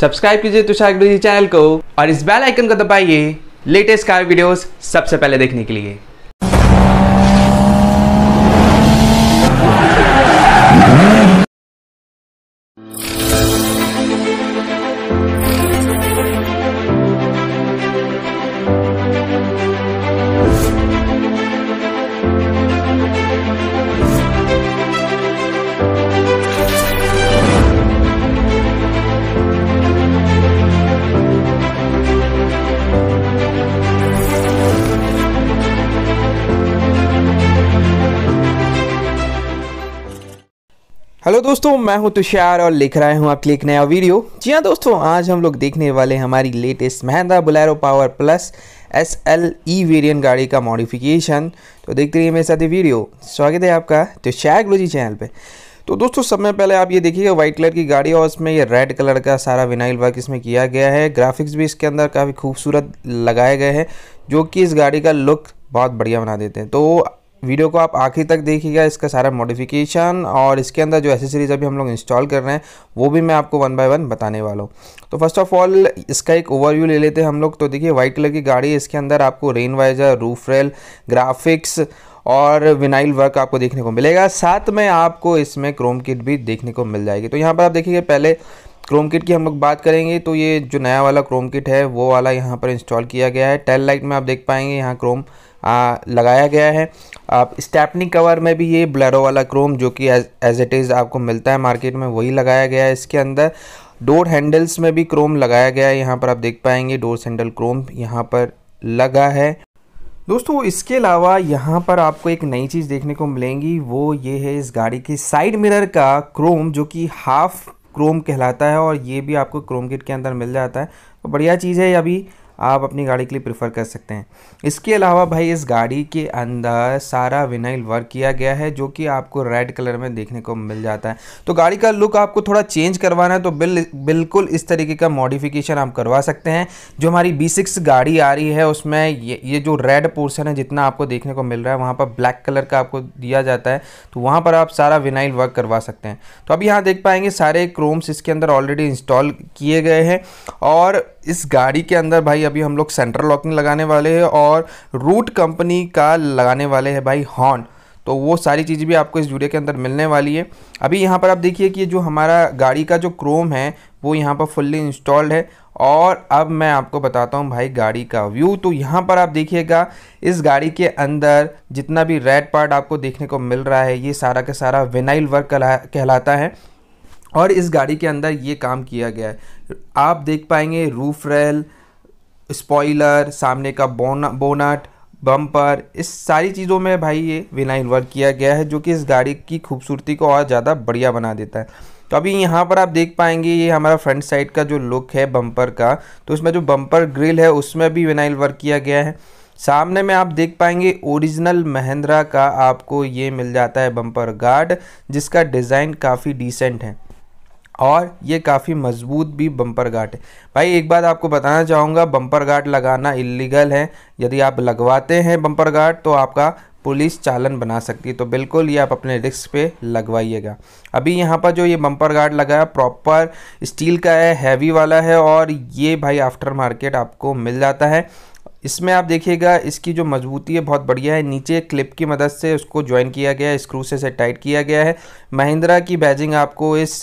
subscribe कीजिए तुषार गुरु channel को और इस बेल आइकन को दबाइए लेटेस्ट कार वीडियोस सबसे पहले देखने के लिए दोस्तों मैं हूं तुषार और लिख रहा हूं आपके लिए एक नया वीडियो जी हाँ दोस्तों आज हम लोग देखने वाले हमारी latest Mahindra Bolero power plus S L E variant गाड़ी का मॉडिफिकेशन तो देखते रहिए मेरे साथ ये वीडियो स्वागत है आपका तुषार ग्लोजी चैनल पर तो दोस्तों में पहले आप ये देखिए व्हाइट कलर की गाड़ी और उसमें ये रेड कलर का सारा विनाइल वर्क इसमें किया गया है ग्राफिक्स भी इसके अंदर काफ़ी खूबसूरत लगाए गए हैं जो कि इस गाड़ी का लुक बहुत बढ़िया बना देते हैं तो वीडियो को आप आखिर तक देखिएगा इसका सारा मॉडिफिकेशन और इसके अंदर जो एसेसरीज अभी हम लोग इंस्टॉल कर रहे हैं वो भी मैं आपको वन बाय वन बताने वाला हूँ तो फर्स्ट ऑफ ऑल इसका एक ओवरव्यू ले लेते हैं हम लोग तो देखिए वाइट कलर की गाड़ी है इसके अंदर आपको rain visor roof rail graphics और विनाइल वर्क आपको देखने को मिलेगा साथ में आपको इसमें क्रोम किट भी देखने को मिल जाएगी तो यहाँ पर आप देखिए पहले क्रोम किट की हम लोग बात करेंगे तो ये जो नया वाला क्रोम किट है वो वाला यहाँ पर इंस्टॉल किया गया है टेल लाइट में आप देख पाएंगे यहाँ क्रोम आ, लगाया गया है आप स्टैपनी कवर में भी ये ब्लैरो वाला क्रोम जो कि एज इट इज़ आपको मिलता है मार्केट में वही लगाया गया है इसके अंदर डोर हैंडल्स में भी क्रोम लगाया गया है यहाँ पर आप देख पाएंगे डोर हैंडल क्रोम यहाँ पर लगा है दोस्तों इसके अलावा यहाँ पर आपको एक नई चीज़ देखने को मिलेंगी वो ये है इस गाड़ी के साइड मिरर का क्रोम जो कि हाफ क्रोम कहलाता है और ये भी आपको क्रोम किट के अंदर मिल जाता है तो बढ़िया चीज़ है अभी आप अपनी गाड़ी के लिए प्रेफर कर सकते हैं इसके अलावा भाई इस गाड़ी के अंदर सारा विनाइल वर्क किया गया है जो कि आपको रेड कलर में देखने को मिल जाता है तो गाड़ी का लुक आपको थोड़ा चेंज करवाना है तो बिल बिल्कुल इस तरीके का मॉडिफिकेशन आप करवा सकते हैं जो हमारी बी सिक्स गाड़ी आ रही है उसमें ये ये जो रेड पोर्सन है जितना आपको देखने को मिल रहा है वहाँ पर ब्लैक कलर का आपको दिया जाता है तो वहाँ पर आप सारा विनाइल वर्क करवा सकते हैं तो अब यहाँ देख पाएंगे सारे क्रोम्स इसके अंदर ऑलरेडी इंस्टॉल किए गए हैं और इस गाड़ी के अंदर भाई अभी हम लोग सेंट्रल लॉकिंग लगाने वाले हैं और रूट कंपनी का लगाने वाले हैं भाई हॉर्न तो वो सारी चीज़ भी आपको इस वीडियो के अंदर मिलने वाली है अभी यहाँ पर आप देखिए कि जो हमारा गाड़ी का जो क्रोम है वो यहाँ पर फुल्ली इंस्टॉल्ड है और अब मैं आपको बताता हूँ भाई गाड़ी का व्यू तो यहाँ पर आप देखिएगा इस गाड़ी के अंदर जितना भी रेड पार्ट आपको देखने को मिल रहा है ये सारा का सारा विनाइल वर्क कहलाता है और इस गाड़ी के अंदर ये काम किया गया है आप देख पाएंगे रूफ रेल स्पॉइलर सामने का बोना बोनाट बम्पर इस सारी चीज़ों में भाई ये विनाइल वर्क किया गया है जो कि इस गाड़ी की खूबसूरती को और ज़्यादा बढ़िया बना देता है तो अभी यहाँ पर आप देख पाएंगे ये हमारा फ्रंट साइड का जो लुक है बम्पर का तो उसमें जो बम्पर ग्रिल है उसमें भी विनाइल वर्क किया गया है सामने में आप देख पाएंगे ओरिजिनल महिंद्रा का आपको ये मिल जाता है बम्पर गार्ड जिसका डिज़ाइन काफ़ी डिसेंट है और ये काफ़ी मजबूत भी बम्पर गार्ड है भाई एक बात आपको बताना चाहूँगा बम्पर गार्ड लगाना इलीगल है यदि आप लगवाते हैं बम्पर गार्ड तो आपका पुलिस चालन बना सकती है तो बिल्कुल ये आप अपने रिस्क पे लगवाइएगा अभी यहाँ पर जो ये बम्पर गार्ड लगा है प्रॉपर स्टील का है हैवी वाला है और ये भाई आफ्टर मार्केट आपको मिल जाता है इसमें आप देखिएगा इसकी जो मजबूती है बहुत बढ़िया है नीचे क्लिप की मदद से उसको ज्वाइन किया गया है स्क्रू से टाइट किया गया है महिंद्रा की बैजिंग आपको इस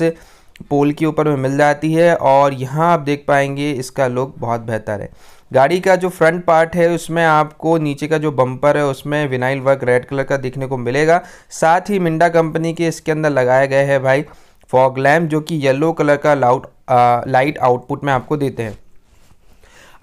पोल के ऊपर में मिल जाती है और यहाँ आप देख पाएंगे इसका लुक बहुत बेहतर है गाड़ी का जो फ्रंट पार्ट है उसमें आपको नीचे का जो बम्पर है उसमें विनाइल वर्क रेड कलर का देखने को मिलेगा साथ ही मिंडा कंपनी के इसके अंदर लगाए गए हैं भाई फॉग लैम्प जो कि येलो कलर का लाउट लाइट आउटपुट में आपको देते हैं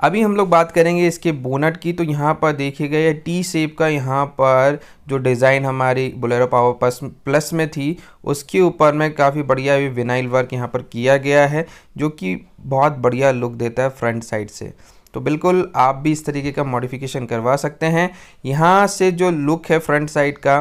अभी हम लोग बात करेंगे इसके बोनट की तो यहाँ पर देखे गए टी शेप का यहाँ पर जो डिज़ाइन हमारी बोलेरो पावर प्लस प्लस में थी उसके ऊपर में काफ़ी बढ़िया भी विनाइल वर्क यहाँ पर किया गया है जो कि बहुत बढ़िया लुक देता है फ्रंट साइड से तो बिल्कुल आप भी इस तरीके का मॉडिफिकेशन करवा सकते हैं यहाँ से जो लुक है फ्रंट साइड का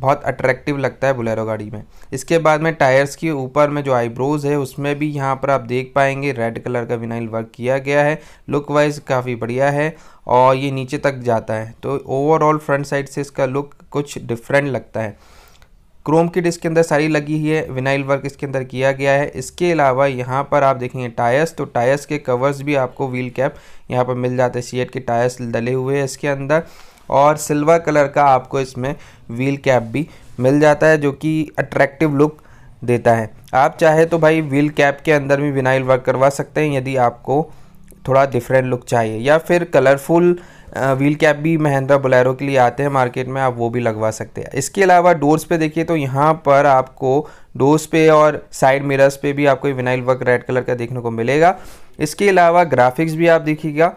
बहुत अट्रैक्टिव लगता है बुलेरो गाड़ी में इसके बाद में टायर्स के ऊपर में जो आईब्रोज़ है उसमें भी यहाँ पर आप देख पाएंगे रेड कलर का विनाइल वर्क किया गया है लुक वाइज काफ़ी बढ़िया है और ये नीचे तक जाता है तो ओवरऑल फ्रंट साइड से इसका लुक कुछ डिफरेंट लगता है क्रोम किट इसके अंदर सारी लगी हुई है विनाइल वर्क इसके अंदर किया गया है इसके अलावा यहाँ पर आप देखेंगे टायर्स तो टायर्स के कवर्स भी आपको व्हील कैप यहाँ पर मिल जाते हैं सीएट के टायर्स डले हुए हैं इसके अंदर और सिल्वर कलर का आपको इसमें व्हील कैप भी मिल जाता है जो कि अट्रैक्टिव लुक देता है आप चाहे तो भाई व्हील कैप के अंदर भी विनाइल वर्क करवा सकते हैं यदि आपको थोड़ा डिफरेंट लुक चाहिए या फिर कलरफुल व्हील कैप भी महिंद्रा बोलेरो के लिए आते हैं मार्केट में आप वो भी लगवा सकते हैं इसके अलावा डोर्स पे देखिए तो यहाँ पर आपको डोर्स पे और साइड मिरर्स पे भी आपको विनाइल वर्क रेड कलर का देखने को मिलेगा इसके अलावा ग्राफिक्स भी आप देखिएगा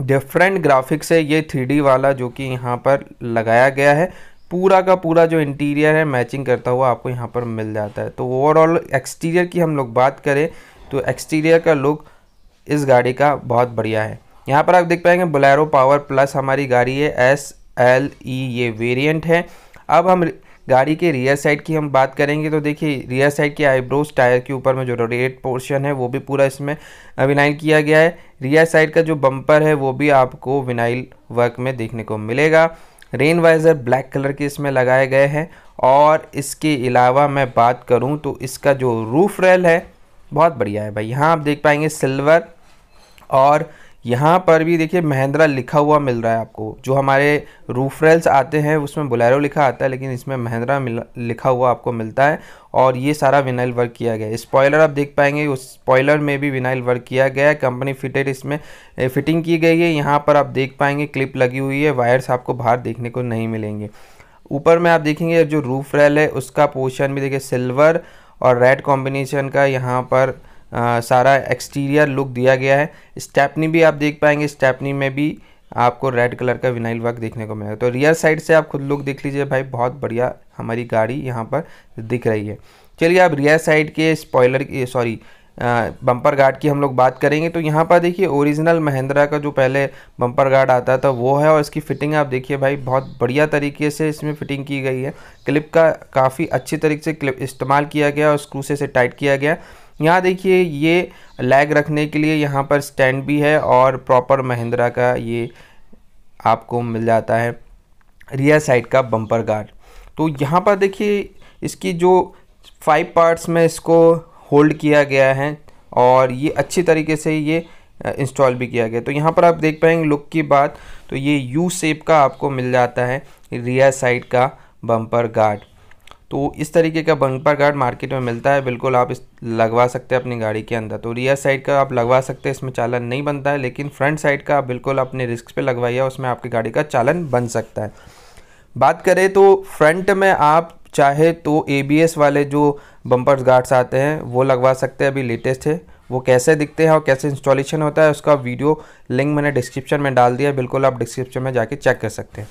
डिफरेंट ग्राफिक्स है ये थ्री वाला जो कि यहाँ पर लगाया गया है पूरा का पूरा जो इंटीरियर है मैचिंग करता हुआ आपको यहाँ पर मिल जाता है तो ओवरऑल एक्सटीरियर की हम लोग बात करें तो एक्सटीरियर का लुक इस गाड़ी का बहुत बढ़िया है यहाँ पर आप देख पाएंगे बोलेरो पावर प्लस हमारी गाड़ी है एस एल ई ये वेरिएंट है अब हम गाड़ी के रियर साइड की हम बात करेंगे तो देखिए रियर साइड के आईब्रोज टायर के ऊपर में जो रेड पोर्शन है वो भी पूरा इसमें अविनाइन किया गया है रियर साइड का जो बम्पर है वो भी आपको विनाइल वर्क में देखने को मिलेगा रेन वाइज़र ब्लैक कलर के इसमें लगाए गए हैं और इसके अलावा मैं बात करूं तो इसका जो रूफ रेल है बहुत बढ़िया है भाई यहाँ आप देख पाएंगे सिल्वर और यहाँ पर भी देखिए महिंद्रा लिखा हुआ मिल रहा है आपको जो हमारे रूफ रेल्स आते हैं उसमें बुलेरो लिखा आता है लेकिन इसमें महिंद्रा लिखा हुआ आपको मिलता है और ये सारा विनाइल वर्क किया गया है स्पॉयलर आप देख पाएंगे उस स्पॉयलर में भी विनाइल वर्क किया गया है कंपनी फिटेड इसमें फिटिंग की गई है यहाँ पर आप देख पाएंगे क्लिप लगी हुई है वायर्स आपको बाहर देखने को नहीं मिलेंगे ऊपर में आप देखेंगे जो रूफ रेल है उसका पोर्शन भी देखिए सिल्वर और रेड कॉम्बिनेशन का यहाँ पर आ, सारा एक्सटीरियर लुक दिया गया है स्टेपनी भी आप देख पाएंगे स्टेपनी में भी आपको रेड कलर का विनाइल वर्क देखने को मिलेगा तो रियर साइड से आप खुद लुक देख लीजिए भाई बहुत बढ़िया हमारी गाड़ी यहाँ पर दिख रही है चलिए आप रियर साइड के स्पॉयलर की सॉरी बम्पर गार्ड की हम लोग बात करेंगे तो यहाँ पर देखिए ओरिजिनल महिंद्रा का जो पहले बम्पर गार्ड आता था वो है और इसकी फिटिंग आप देखिए भाई बहुत बढ़िया तरीके से इसमें फिटिंग की गई है क्लिप का काफ़ी अच्छी तरीके से क्लिप इस्तेमाल किया गया और स्क्रू से टाइट किया गया यहाँ देखिए ये लैग रखने के लिए यहाँ पर स्टैंड भी है और प्रॉपर महिंद्रा का ये आपको मिल जाता है रियर साइड का बम्पर गार्ड तो यहाँ पर देखिए इसकी जो फाइव पार्ट्स में इसको होल्ड किया गया है और ये अच्छी तरीके से ये इंस्टॉल भी किया गया तो यहाँ पर आप देख पाएंगे लुक की बात तो ये यू शेप का आपको मिल जाता है रियर साइड का बम्पर गार्ड तो इस तरीके का बम्पर गार्ड मार्केट में मिलता है बिल्कुल आप इस लगवा सकते हैं अपनी गाड़ी के अंदर तो रियर साइड का आप लगवा सकते हैं इसमें चालन नहीं बनता है लेकिन फ्रंट साइड का आप बिल्कुल अपने रिस्क पे लगवाइए उसमें आपकी गाड़ी का चालन बन सकता है बात करें तो फ्रंट में आप चाहे तो ए वाले जो बम्पर गार्ड्स आते हैं वो लगवा सकते हैं अभी लेटेस्ट है वो कैसे दिखते हैं और कैसे इंस्टॉलेशन होता है उसका वीडियो लिंक मैंने डिस्क्रिप्शन में डाल दिया बिल्कुल आप डिस्क्रिप्शन में जाके चेक कर सकते हैं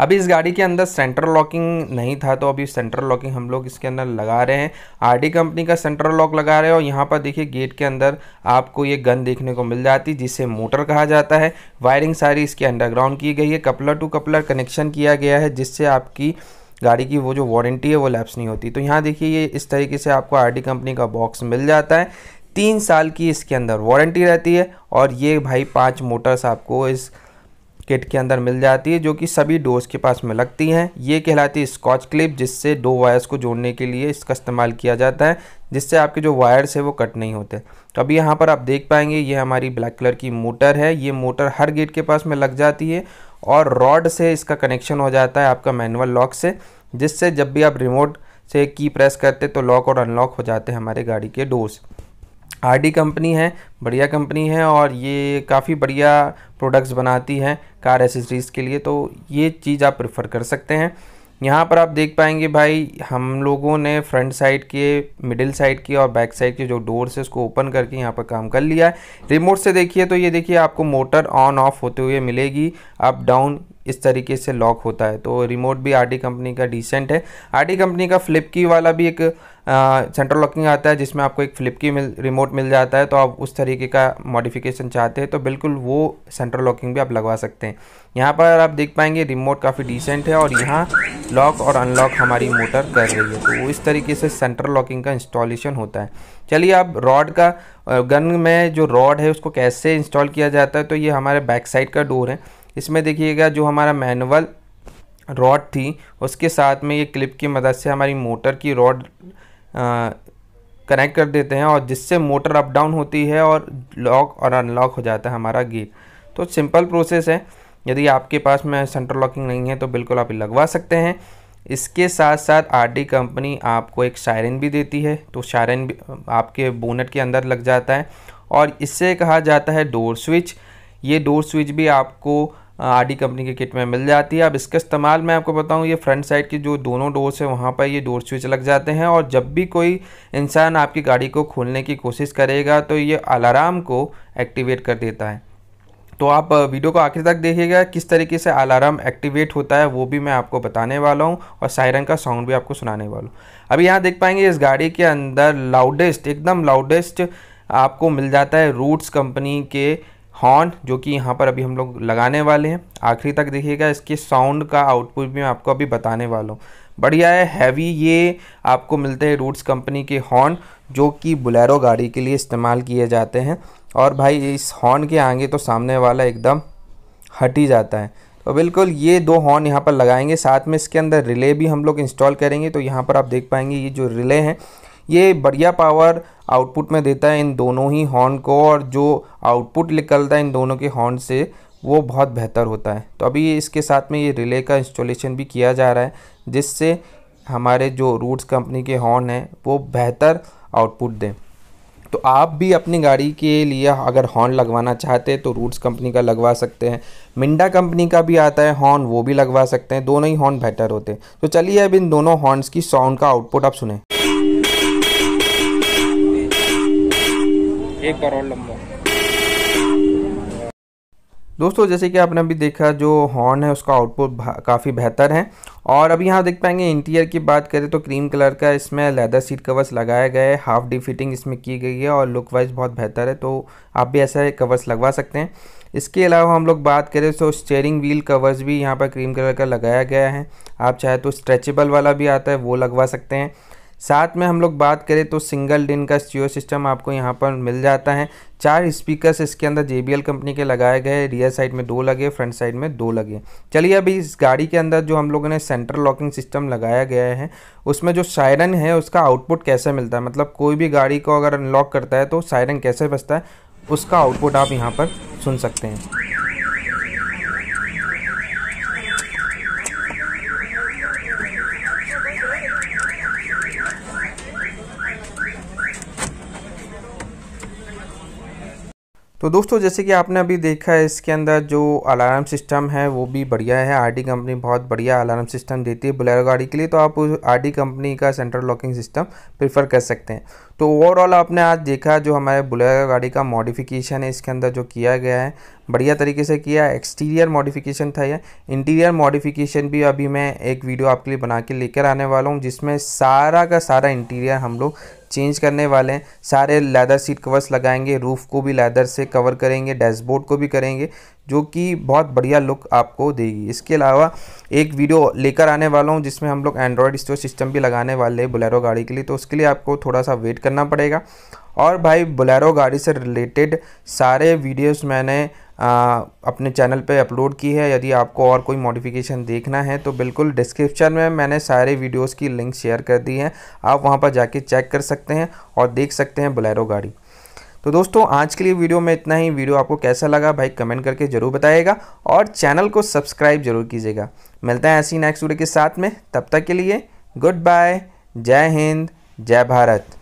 अभी इस गाड़ी के अंदर सेंट्रल लॉकिंग नहीं था तो अभी सेंट्रल लॉकिंग हम लोग इसके अंदर लगा रहे हैं आर कंपनी का सेंट्रल लॉक लगा रहे हैं और यहाँ पर देखिए गेट के अंदर आपको ये गन देखने को मिल जाती है जिसे मोटर कहा जाता है वायरिंग सारी इसके अंडरग्राउंड की गई है कपलर टू कपलर कनेक्शन किया गया है जिससे आपकी गाड़ी की वो जो वारंटी है वो लैप्स नहीं होती तो यहाँ देखिए ये इस तरीके से आपको आर कंपनी का बॉक्स मिल जाता है तीन साल की इसके अंदर वारंटी रहती है और ये भाई पांच मोटर्स आपको इस किट के अंदर मिल जाती है जो कि सभी डोर्स के पास में लगती हैं ये कहलाती है स्कॉच क्लिप जिससे दो वायर्स को जोड़ने के लिए इसका इस्तेमाल किया जाता है जिससे आपके जो वायर्स है वो कट नहीं होते तो अभी यहाँ पर आप देख पाएंगे ये हमारी ब्लैक कलर की मोटर है ये मोटर हर गेट के पास में लग जाती है और रॉड से इसका कनेक्शन हो जाता है आपका मैनुअल लॉक से जिससे जब भी आप रिमोट से की प्रेस करते तो लॉक और अनलॉक हो जाते हैं हमारे गाड़ी के डोर्स आरडी कंपनी है बढ़िया कंपनी है और ये काफ़ी बढ़िया प्रोडक्ट्स बनाती है कार एसेसरीज़ के लिए तो ये चीज़ आप प्रेफर कर सकते हैं यहाँ पर आप देख पाएंगे भाई हम लोगों ने फ्रंट साइड के मिडिल साइड के और बैक साइड के जो डोर्स है उसको ओपन करके यहाँ पर काम कर लिया है रिमोट से देखिए तो ये देखिए आपको मोटर ऑन ऑफ होते हुए मिलेगी अप डाउन इस तरीके से लॉक होता है तो रिमोट भी आरडी कंपनी का डिसेंट है आरडी कंपनी का फ्लिप की वाला भी एक सेंट्रल लॉकिंग आता है जिसमें आपको एक फ्लिप की मिल रिमोट मिल जाता है तो आप उस तरीके का मॉडिफिकेशन चाहते हैं तो बिल्कुल वो सेंट्रल लॉकिंग भी आप लगवा सकते हैं यहाँ पर आप देख पाएंगे रिमोट काफ़ी डिसेंट है और यहाँ लॉक और अनलॉक हमारी मोटर कर रही है तो वो इस तरीके से सेंट्रल लॉकिंग का इंस्टॉलेशन होता है चलिए अब रॉड का गन में जो रॉड है उसको कैसे इंस्टॉल किया जाता है तो ये हमारे बैक साइड का डोर है इसमें देखिएगा जो हमारा मैनुअल रॉड थी उसके साथ में ये क्लिप की मदद से हमारी मोटर की रॉड कनेक्ट कर देते हैं और जिससे मोटर अप डाउन होती है और लॉक और अनलॉक हो जाता है हमारा गेट तो सिंपल प्रोसेस है यदि आपके पास में सेंटर लॉकिंग नहीं है तो बिल्कुल आप लगवा सकते हैं इसके साथ साथ आरडी कंपनी आपको एक शायरन भी देती है तो शायरन आपके बोनट के अंदर लग जाता है और इससे कहा जाता है डोर स्विच ये डोर स्विच भी आपको आर कंपनी की किट में मिल जाती है अब इसका इस्तेमाल मैं आपको बताऊं ये फ्रंट साइड की जो दोनों डोर्स है वहाँ पर ये डोर स्विच लग जाते हैं और जब भी कोई इंसान आपकी गाड़ी को खोलने की कोशिश करेगा तो ये अलार्म को एक्टिवेट कर देता है तो आप वीडियो को आखिर तक देखिएगा किस तरीके से अलार्म एक्टिवेट होता है वो भी मैं आपको बताने वाला हूँ और सायरन का साउंड भी आपको सुनाने वाला हूँ अभी यहाँ देख पाएंगे इस गाड़ी के अंदर लाउडेस्ट एकदम लाउडेस्ट आपको मिल जाता है रूट्स कंपनी के हॉर्न जो कि यहाँ पर अभी हम लोग लगाने वाले हैं आखिरी तक देखिएगा इसके साउंड का आउटपुट भी मैं आपको अभी बताने वाला हूँ बढ़िया है हैवी ये आपको मिलते हैं रूट्स कंपनी के हॉर्न जो कि बुलेरो गाड़ी के लिए इस्तेमाल किए जाते हैं और भाई इस हॉर्न के आगे तो सामने वाला एकदम हट ही जाता है तो बिल्कुल ये दो हॉर्न यहाँ पर लगाएंगे साथ में इसके अंदर रिले भी हम लोग इंस्टॉल करेंगे तो यहाँ पर आप देख पाएंगे ये जो रिले हैं ये बढ़िया पावर आउटपुट में देता है इन दोनों ही हॉर्न को और जो आउटपुट निकलता है इन दोनों के हॉर्न से वो बहुत बेहतर होता है तो अभी इसके साथ में ये रिले का इंस्टॉलेशन भी किया जा रहा है जिससे हमारे जो रूट्स कंपनी के हॉर्न हैं वो बेहतर आउटपुट दें तो आप भी अपनी गाड़ी के लिए अगर हॉर्न लगवाना चाहते हैं तो रूट्स कंपनी का लगवा सकते हैं मिंडा कंपनी का भी आता है हॉर्न वो भी लगवा सकते हैं दोनों ही हॉर्न बेहतर होते हैं तो चलिए अब इन दोनों हॉर्न्स की साउंड का आउटपुट आप सुने एक बार और लंबा दोस्तों जैसे कि आपने अभी देखा जो हॉर्न है उसका आउटपुट काफ़ी बेहतर है और अभी यहाँ देख पाएंगे इंटीरियर की बात करें तो क्रीम कलर का इसमें लेदर सीट कवर्स लगाए गए हैं हाफ डी फिटिंग इसमें की गई है और लुक वाइज बहुत बेहतर है तो आप भी ऐसे कवर्स लगवा सकते हैं इसके अलावा हम लोग बात करें तो स्टेयरिंग व्हील कवर्स भी यहाँ पर क्रीम कलर का लगाया गया है आप चाहे तो स्ट्रेचेबल वाला भी आता है वो लगवा सकते हैं साथ में हम लोग बात करें तो सिंगल डिन का स्टीरियो सिस्टम आपको यहाँ पर मिल जाता है चार स्पीकर्स इसके अंदर जे कंपनी के लगाए गए रियर साइड में दो लगे फ्रंट साइड में दो लगे चलिए अभी इस गाड़ी के अंदर जो हम लोगों ने सेंटर लॉकिंग सिस्टम लगाया गया है उसमें जो सायरन है उसका आउटपुट कैसे मिलता है मतलब कोई भी गाड़ी को अगर अनलॉक करता है तो सायरन कैसे बचता है उसका आउटपुट आप यहाँ पर सुन सकते हैं तो दोस्तों जैसे कि आपने अभी देखा है इसके अंदर जो अलार्म सिस्टम है वो भी बढ़िया है आरडी कंपनी बहुत बढ़िया अलार्म सिस्टम देती है बुलेरो गाड़ी के लिए तो आप उस आरडी कंपनी का सेंट्रल लॉकिंग सिस्टम प्रीफर कर सकते हैं तो ओवरऑल आपने आज देखा जो हमारे बुलेरो गाड़ी का मॉडिफिकेशन है इसके अंदर जो किया गया है बढ़िया तरीके से किया एक्सटीरियर मॉडिफिकेशन था यह इंटीरियर मॉडिफिकेशन भी अभी मैं एक वीडियो आपके लिए बना के लेकर आने वाला हूँ जिसमें सारा का सारा इंटीरियर हम लोग चेंज करने वाले हैं सारे लेदर सीट कवर्स लगाएंगे रूफ़ को भी लेदर से कवर करेंगे डैशबोर्ड को भी करेंगे जो कि बहुत बढ़िया लुक आपको देगी इसके अलावा एक वीडियो लेकर आने वाला हूँ जिसमें हम लोग एंड्रॉयड स्टोर सिस्टम भी लगाने वाले हैं बुलेरो गाड़ी के लिए तो उसके लिए आपको थोड़ा सा वेट करना पड़ेगा और भाई बुलेरो गाड़ी से रिलेटेड सारे वीडियोज़ मैंने आ, अपने चैनल पे अपलोड की है यदि आपको और कोई मॉडिफिकेशन देखना है तो बिल्कुल डिस्क्रिप्शन में मैंने सारे वीडियोस की लिंक शेयर कर दी है आप वहाँ पर जाके चेक कर सकते हैं और देख सकते हैं बोलेरो गाड़ी तो दोस्तों आज के लिए वीडियो में इतना ही वीडियो आपको कैसा लगा भाई कमेंट करके ज़रूर बताइएगा और चैनल को सब्सक्राइब जरूर कीजिएगा मिलता है ऐसी नेक्स्ट वीडियो के साथ में तब तक के लिए गुड बाय जय हिंद जय भारत